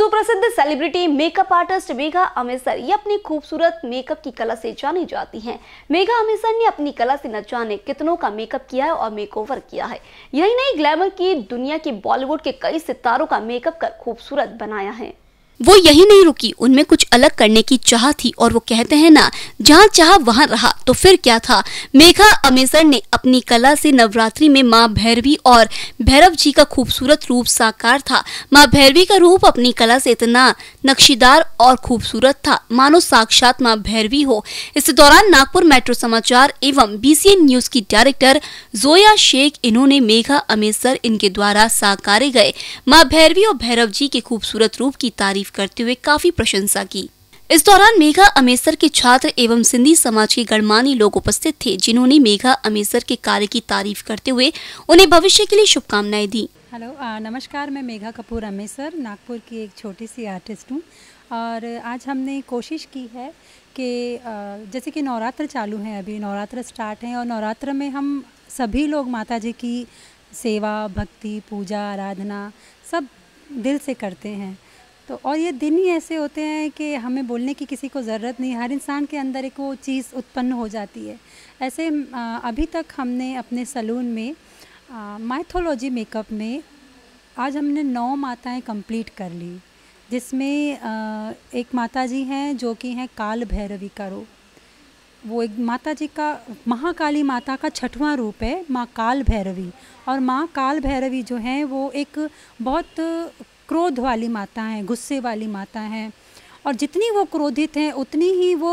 सुप्रसिद्ध celebrity makeup artist Megha Amesar ये अपनी खूबसूरत मेकअप की कला से जानी जाती हैं मेघा अमेसर ने अपनी कला से न जाने कितनों का मेकअप किया है और मेकओवर किया है यही नहीं ग्लैमर की दुनिया के बॉलीवुड के कई सितारों का मेकअप कर खूबसूरत बनाया है वो यही नहीं रुकी उनमें कुछ अलग करने की चाह थी और वो कहते हैं ना जहाँ चाह वहाँ रहा तो फिर क्या था मेघा अमेजर ने अपनी कला से नवरात्रि में माँ भैरवी और भैरव जी का खूबसूरत रूप साकार था माँ भैरवी का रूप अपनी कला से इतना नक्शीदार और खूबसूरत था मानो साक्षात माँ भैरवी हो इस दौरान नागपुर मेट्रो समाचार एवं बी न्यूज की डायरेक्टर जोया शेख इन्होंने मेघा अमेसर इनके द्वारा साकारे गए माँ भैरवी और भैरव जी के खूबसूरत रूप की तारीफ तारीफ करते हुए काफी प्रशंसा की इस दौरान मेघा अमेसर के छात्र एवं सिंधी समाज के गणमान्य लोग उपस्थित थे जिन्होंने मेघा अमेसर के कार्य की तारीफ करते हुए उन्हें भविष्य के लिए शुभकामनाएं दी हेलो नमस्कार मैं मेघा कपूर अमेसर नागपुर की एक छोटी सी आर्टिस्ट हूँ और आज हमने कोशिश की है कि जैसे कि नवरात्र चालू हैं अभी नवरात्र स्टार्ट हैं और नवरात्र में हम सभी लोग माता जी की सेवा भक्ति पूजा आराधना सब दिल से करते हैं तो और ये दिन ही ऐसे होते हैं कि हमें बोलने की किसी को ज़रूरत नहीं हर इंसान के अंदर एक वो चीज़ उत्पन्न हो जाती है ऐसे अभी तक हमने अपने सलून में माइथोलॉजी मेकअप में आज हमने नौ माताएं कंप्लीट कर ली जिसमें एक माता जी हैं जो कि हैं काल भैरवी का रूप वो एक माता जी का महाकाली माता का छठवां रूप है माँ काल भैरवी और माँ काल भैरवी जो हैं वो एक बहुत क्रोध वाली माता हैं गुस्से वाली माता हैं और जितनी वो क्रोधित हैं उतनी ही वो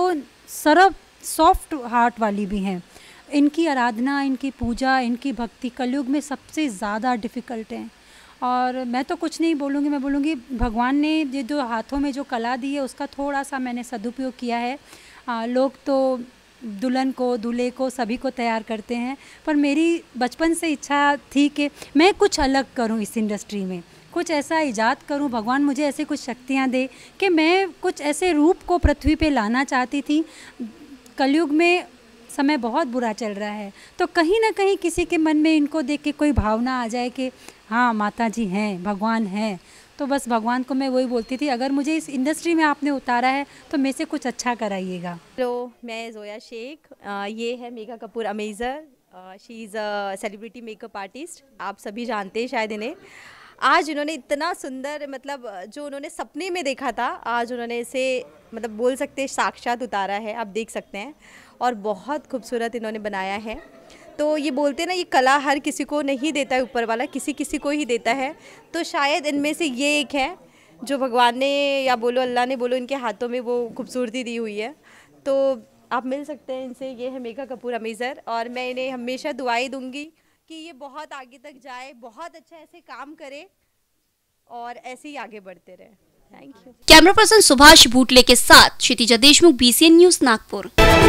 सरब सॉफ्ट हार्ट वाली भी हैं इनकी आराधना इनकी पूजा इनकी भक्ति कलयुग में सबसे ज़्यादा डिफ़िकल्ट हैं और मैं तो कुछ नहीं बोलूँगी मैं बोलूँगी भगवान ने ये जो हाथों में जो कला दी है उसका थोड़ा सा मैंने सदुपयोग किया है आ, लोग तो दुल्हन को दूल्हे को सभी को तैयार करते हैं पर मेरी बचपन से इच्छा थी कि मैं कुछ अलग करूं इस इंडस्ट्री में कुछ ऐसा ईजाद करूं भगवान मुझे ऐसे कुछ शक्तियां दे कि मैं कुछ ऐसे रूप को पृथ्वी पे लाना चाहती थी कलयुग में समय बहुत बुरा चल रहा है तो कहीं ना कहीं किसी के मन में इनको देख के कोई भावना आ जाए कि हाँ माता जी हैं भगवान हैं तो बस भगवान को मैं वही बोलती थी अगर मुझे इस इंडस्ट्री में आपने उतारा है तो मे से कुछ अच्छा कराइएगा हेलो मैं जोया शेख आ, ये है Megha Kapoor Amesar she is a celebrity makeup artist आप सभी जानते हैं शायद इन्हें आज उन्होंने इतना सुंदर मतलब जो उन्होंने सपने में देखा था आज उन्होंने इसे मतलब बोल सकते साक्षात उतारा है आप देख सकते हैं और बहुत खूबसूरत इन्होंने बनाया है तो ये बोलते हैं ना ये कला हर किसी को नहीं देता है ऊपर वाला किसी किसी को ही देता है तो शायद इनमें से ये एक है जो भगवान ने या बोलो अल्लाह ने बोलो इनके हाथों में वो खूबसूरती दी हुई है तो आप मिल सकते हैं इनसे ये है मेघा कपूर अमीज़र और मैं इन्हें हमेशा दुआई दूँगी कि ये बहुत आगे तक जाए बहुत अच्छा ऐसे काम करे और ऐसे ही आगे बढ़ते रहे thank you camera person Subhash Bhutle के साथ क्षितिजा देशमुख बीसीएन न्यूज नागपुर